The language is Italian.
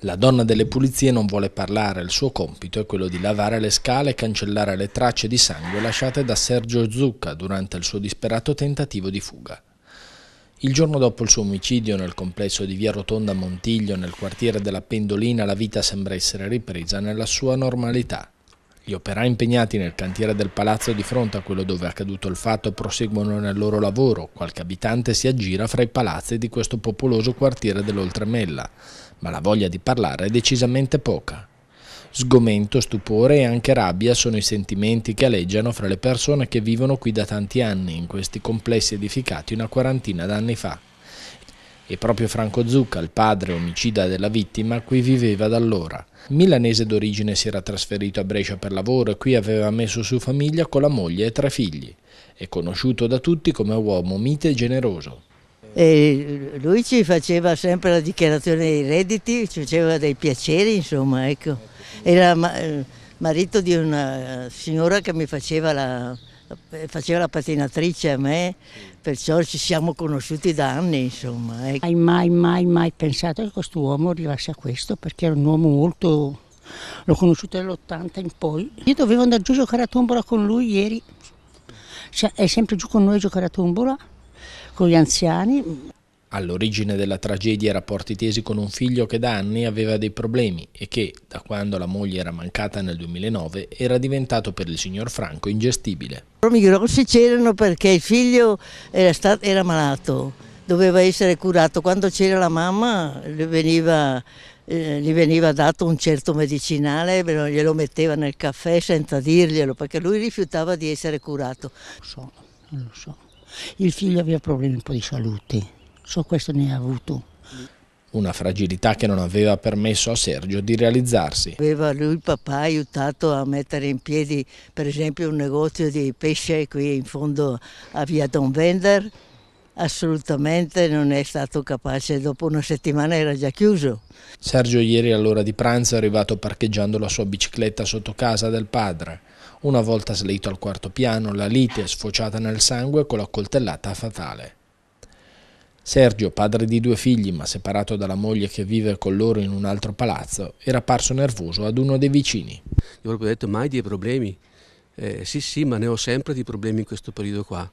La donna delle pulizie non vuole parlare, il suo compito è quello di lavare le scale e cancellare le tracce di sangue lasciate da Sergio Zucca durante il suo disperato tentativo di fuga. Il giorno dopo il suo omicidio nel complesso di via Rotonda Montiglio, nel quartiere della Pendolina, la vita sembra essere ripresa nella sua normalità. Gli operai impegnati nel cantiere del palazzo di fronte a quello dove è accaduto il fatto proseguono nel loro lavoro, qualche abitante si aggira fra i palazzi di questo popoloso quartiere dell'Oltremella, ma la voglia di parlare è decisamente poca. Sgomento, stupore e anche rabbia sono i sentimenti che aleggiano fra le persone che vivono qui da tanti anni in questi complessi edificati una quarantina d'anni fa. E proprio Franco Zucca, il padre omicida della vittima, qui viveva da allora. Milanese d'origine si era trasferito a Brescia per lavoro e qui aveva messo su famiglia con la moglie e tre figli. È conosciuto da tutti come uomo mite e generoso. E lui ci faceva sempre la dichiarazione dei redditi, ci faceva dei piaceri, insomma, ecco. Era eh, marito di una eh, signora che mi faceva la, eh, faceva la patinatrice a me, perciò ci siamo conosciuti da anni insomma. Mai ecco. mai mai mai pensato che questo uomo arrivasse a questo perché era un uomo molto... l'ho conosciuto dall'80 in poi. Io dovevo andare giù a giocare a tombola con lui ieri, cioè, è sempre giù con noi a giocare a tombola, con gli anziani. All'origine della tragedia rapporti tesi con un figlio che da anni aveva dei problemi e che, da quando la moglie era mancata nel 2009, era diventato per il signor Franco ingestibile. I problemi grossi c'erano perché il figlio era, stato, era malato, doveva essere curato. Quando c'era la mamma gli veniva, eh, gli veniva dato un certo medicinale, glielo metteva nel caffè senza dirglielo perché lui rifiutava di essere curato. Non lo so, non lo so. Il figlio aveva problemi un po' di salute Solo questo ne ha avuto. Una fragilità che non aveva permesso a Sergio di realizzarsi. Aveva lui il papà aiutato a mettere in piedi per esempio un negozio di pesce qui in fondo a via Don Vender. Assolutamente non è stato capace, dopo una settimana era già chiuso. Sergio ieri all'ora di pranzo è arrivato parcheggiando la sua bicicletta sotto casa del padre. Una volta slitto al quarto piano, la lite è sfociata nel sangue con la coltellata fatale. Sergio, padre di due figli ma separato dalla moglie che vive con loro in un altro palazzo, era parso nervoso ad uno dei vicini. Gli ho proprio detto mai dei problemi. Eh, sì, sì, ma ne ho sempre di problemi in questo periodo qua.